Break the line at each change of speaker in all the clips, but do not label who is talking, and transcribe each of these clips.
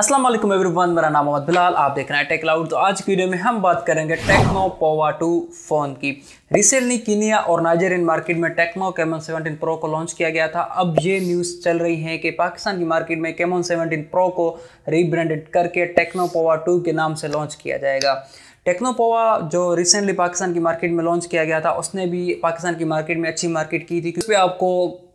Aslam everyone मेरा नाम मोहम्मद बिलाल आप देख रहे हैं टेक लाउड तो आज की वीडियो में हम बात करेंगे टेक्नो पोवा टू फ़ोन की रिसेंटली कीनिया और नाइजेरियन मार्केट में टेक्नो कैमन 17 प्रो को लॉन्च किया गया था अब ये न्यूज़ चल रही है कि पाकिस्तान की मार्केट में कैमन 17 प्रो को रीब्रांडेड करके टेक्नो पोवा टू के नाम से लॉन्च किया जाएगा टेक्नोपोवा जो रिसेंटली पाकिस्तान की मार्केट में लॉन्च किया गया था उसने भी पाकिस्तान की मार्केट में अच्छी मार्केट की थी क्योंकि आपको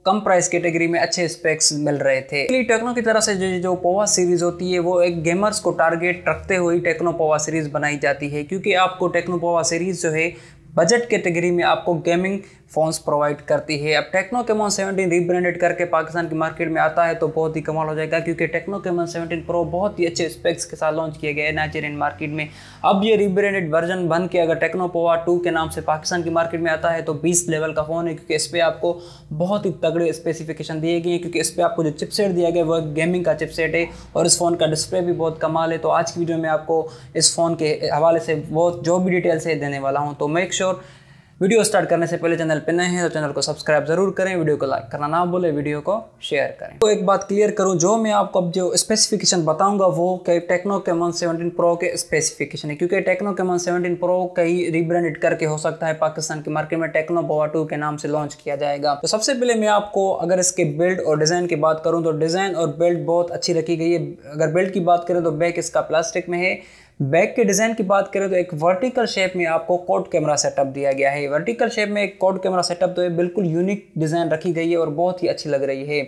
कम प्राइस कैटेगरी में अच्छे स्पेक्स मिल रहे थे टेक्नो की तरह से जो जो पोवा सीरीज होती है वो एक गेमर्स को टारगेट रखते हुए टेक्नो पोवा सीरीज बनाई जाती है क्योंकि आपको टेक्नो पोवा सीरीज जो है बजट कैटेगरी में आपको गेमिंग फ़ोन्स प्रोवाइड करती है अब टेक्नो केमोन सेवनटीन रीब्रांडेड करके पाकिस्तान की मार्केट में आता है तो बहुत ही कमाल हो जाएगा क्योंकि टेक्नो केमोन सेवनटीन प्रो बहुत ही अच्छे स्पेक्स के साथ लॉन्च किए गए नाचर इन मार्केट में अब ये रीब्रांडेड वर्जन बन के अगर टेक्नो पोवा टू के नाम से पाकिस्तान की मार्केट में आता है तो बीस लेवल का फ़ोन है क्योंकि इस पर आपको बहुत ही तगड़े स्पेसिफिकेशन दिए गए हैं क्योंकि इस पर आपको जो चिपसेट दिया गया वह गेमिंग का चिपसेट है और इस फ़ोन का डिस्प्ले भी बहुत कमाल है तो आज की वीडियो में आपको इस फ़ोन के हवाले से बहुत जो भी डिटेल्स है देने वाला हूँ तो make sure sure video start करने से पहले चैनल पर नए हैं तो चैनल को सब्सक्राइब जरूर करें वीडियो को लाइक करना ना बोले वीडियो को शेयर करें तो एक बात क्लियर करूँ जो मैं आपको अब जो स्पेसिफिकेशन बताऊंगा वो कई टेक्नो के मन सेवनटीन प्रो के स्पेसिफिकेशन है क्योंकि टेक्नो के मन सेवनटीन प्रो कहीं रिब्रांडेड करके हो सकता है पाकिस्तान के मार्केट में टेक्नो पोवा टू के नाम से लॉन्च किया जाएगा तो सबसे पहले मैं आपको अगर इसके बिल्ड और डिज़ाइन की बात करूँ तो डिज़ाइन और बिल्ड बहुत अच्छी रखी गई है अगर बिल्ड की बात करें तो बैक इसका प्लास्टिक में है बैक के डिज़ाइन की बात करें तो एक वर्टिकल शेप में आपको कोड कैमरा सेटअप दिया गया है वर्टिकल शेप में एक कोड कैमरा सेटअप तो ये बिल्कुल यूनिक डिज़ाइन रखी गई है और बहुत ही अच्छी लग रही है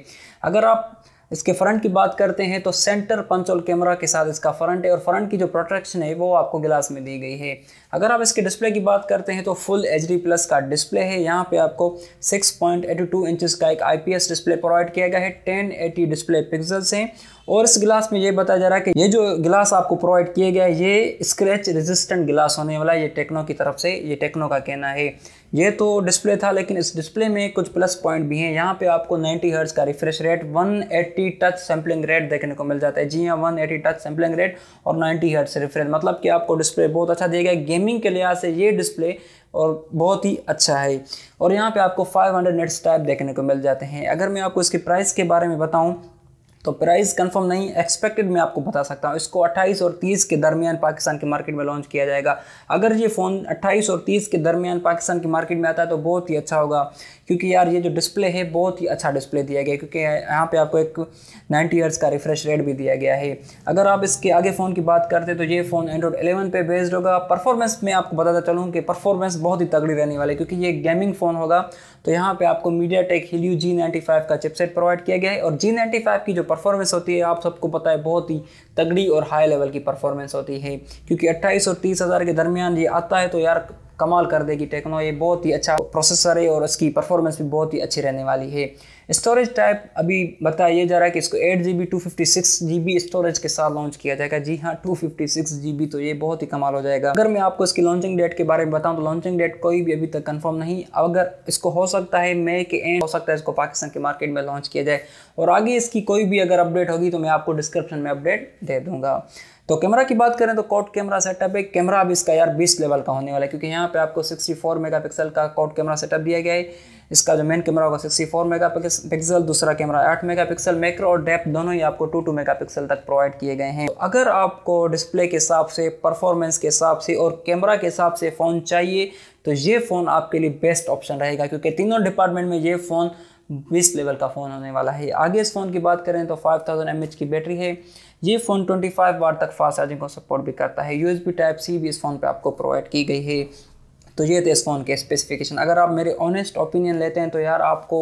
अगर आप इसके फ्रंट की बात करते हैं तो सेंटर पंचोल कैमरा के साथ इसका फ्रंट है और फ्रंट की जो प्रोटेक्शन है वो आपको गिलास में दी गई है अगर आप इसके डिस्प्ले की बात करते हैं तो फुल एच प्लस का डिस्प्ले है यहाँ पे आपको 6.82 पॉइंट का एक आईपीएस डिस्प्ले प्रोवाइड किया गया है 1080 डिस्प्ले पिक्सल्स हैं और इस गिलास में ये बताया जा रहा है कि ये जो गिलास आपको प्रोवाइड किया गया है ये स्क्रैच रेजिस्टेंट गिलास होने वाला है ये टेक्नो की तरफ से ये टेक्नो का कहना है ये तो डिस्प्ले था लेकिन इस डिस्प्ले में कुछ प्लस पॉइंट भी हैं यहाँ पे आपको 90 हर्ट्ज़ का refresh rate 180 touch sampling rate देखने को मिल जाता है जी हाँ 180 टच सैम्पलिंग रेट और 90 हर्ट्ज़ रिफ्रेश मतलब कि आपको डिस्प्ले बहुत अच्छा देगा गेमिंग के लिहाज से ये डिस्प्ले और बहुत ही अच्छा है और यहाँ पे आपको फाइव हंड्रेड नेट्स टाइप देखने को मिल जाते हैं अगर मैं आपको इसके प्राइस के बारे में बताऊँ तो प्राइस कंफर्म नहीं एक्सपेक्टेड मैं आपको बता सकता हूँ इसको 28 और 30 के दरमियान पाकिस्तान के मार्केट में लॉन्च किया जाएगा अगर ये फ़ोन 28 और 30 के दरमियान पाकिस्तान के मार्केट में आता है तो बहुत ही अच्छा होगा क्योंकि यार ये जो डिस्प्ले है बहुत ही अच्छा डिस्प्ले दिया गया क्योंकि यहाँ पर आपको एक नाइन्टी ईयर्स का रिफ्रेश रेट भी दिया गया है अगर आप इसके आगे फ़ोन की बात करते तो ये फ़ोन एंड्रॉड एलेवन पर बेस्ड होगा परफॉर्मेंस मैं आपको बताता चलूँ कि परफॉर्मेंस बहुत ही तगड़ी रहने वाली है क्योंकि ये गेमिंग फ़ोन होगा तो यहाँ पर आपको मीडिया टेक हिल्यू जी का चिपसेट प्रोवाइड किया गया है और जी की जो परफॉर्मेंस होती है आप सबको पता है बहुत ही तगड़ी और हाई लेवल की परफॉर्मेंस होती है क्योंकि अट्ठाईस और तीस हज़ार के दरमियान ये आता है तो यार कमाल कर देगी टेक्नो ये बहुत ही अच्छा प्रोसेसर है और इसकी परफॉर्मेंस भी बहुत ही अच्छी रहने वाली है स्टोरेज टाइप अभी बताया जा रहा है कि इसको eight G B two fifty six G B storage के साथ लॉन्च किया जाएगा जी हाँ two fifty six G B तो ये बहुत ही कमाल हो जाएगा अगर मैं आपको इसकी लॉन्चिंग डेट के बारे में बताऊँ तो लॉन्चिंग डेट कोई भी अभी तक कन्फर्म नहीं अगर इसको हो सकता है मई के एंड हो सकता है इसको पाकिस्तान के मार्केट में लॉन्च किया जाए और आगे इसकी कोई भी अगर अपडेट होगी तो मैं आपको डिस्क्रिप्शन में अपडेट दे दूंगा तो कैमरा की बात करें तो कॉट कैमरा सेटअप है कैमरा अब इसका यार 20 लेवल का होने वाला है क्योंकि यहाँ पे आपको 64 मेगापिक्सल का कॉट कैमरा सेटअप दिया गया है इसका जो मेन कैमरा होगा 64 पिक्सल दूसरा कैमरा 8 पिक्सल मैक्रो और डेप दोनों ही आपको 2 2 पिक्सल तक प्रोवाइड किए गए हैं तो अगर आपको डिस्प्ले के हिसाब से परफॉर्मेंस के हिसाब से और कैमरा के हिसाब से फ़ोन चाहिए तो ये फ़ोन आपके लिए बेस्ट ऑप्शन रहेगा क्योंकि तीनों डिपार्टमेंट में ये फ़ोन बीस लेवल का फ़ोन होने वाला है आगे इस फ़ोन की बात करें तो फाइव थाउजेंड की बैटरी है ये फ़ोन 25 फाइव तक फास्ट चार्जिंग को सपोर्ट भी करता है बी टाइप सी भी इस फ़ोन पर आपको प्रोवाइड की गई है तो ये थे इस फ़ोन के स्पेसिफिकेशन अगर आप मेरे ऑनेस्ट ओपिनियन लेते हैं तो यार आपको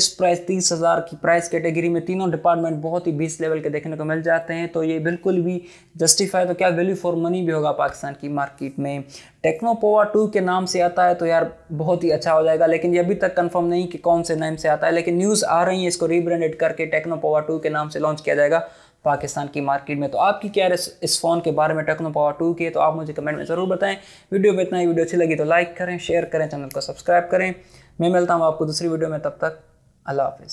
इस प्राइस तीस हज़ार की प्राइस कैटेगरी में तीनों डिपार्टमेंट बहुत ही बीस लेवल के देखने को मिल जाते हैं तो ये बिल्कुल भी जस्टिफाई तो क्या वैल्यू फॉर मनी भी होगा पाकिस्तान की मार्केट में टेक्नोपोवा टू के नाम से आता है तो यार बहुत ही अच्छा हो जाएगा लेकिन ये अभी तक कन्फर्म नहीं कि कौन से नाम से आता है लेकिन न्यूज़ आ रही है इसको रीब्रांडेड करके टेक्नोपोवा टू के नाम से लॉन्च किया जाएगा पाकिस्तान की मार्केट में तो आपकी क्या है इस फ़ोन के बारे में टेक्नो पावर टू की तो आप मुझे कमेंट में ज़रूर बताएं वीडियो में इतना ही वीडियो अच्छी लगी तो लाइक करें शेयर करें चैनल को सब्सक्राइब करें मैं मिलता हूँ आपको दूसरी वीडियो में तब तक अल्लाह हाफिज़